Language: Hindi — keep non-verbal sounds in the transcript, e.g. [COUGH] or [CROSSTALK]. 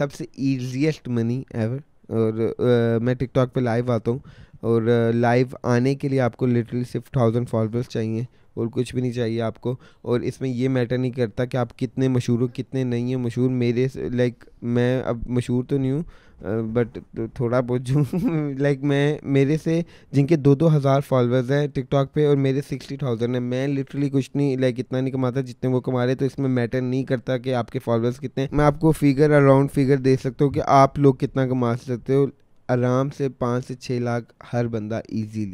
सबसे ईजिएस्ट मनी एवर और uh, मैं टिकटॉक पे लाइव आता हूँ और लाइव आने के लिए आपको लिटरली सिर्फ थाउजेंड फॉलोअर्स चाहिए और कुछ भी नहीं चाहिए आपको और इसमें ये मैटर नहीं करता कि आप कितने मशहूर हो कितने नहीं हैं मशहूर मेरे लाइक मैं अब मशहूर तो नहीं हूँ बट तो थोड़ा बहुत जूँ लाइक [LAUGHS] मैं मेरे से जिनके दो दो हज़ार फॉलोअर्स हैं टिकटॉक पे और मेरे सिक्सटी थाउजेंड है मैं लिटरली कुछ नहीं लाइक इतना नहीं कमाता जितने वो कमा रहे तो इसमें मैटर नहीं करता कि आपके फॉलोअर्स कितने मैं आपको फिगर अराउंड फिगर दे सकता हूँ कि आप लोग कितना कमा सकते हो आराम से पाँच से छः लाख हर बंदा इजीली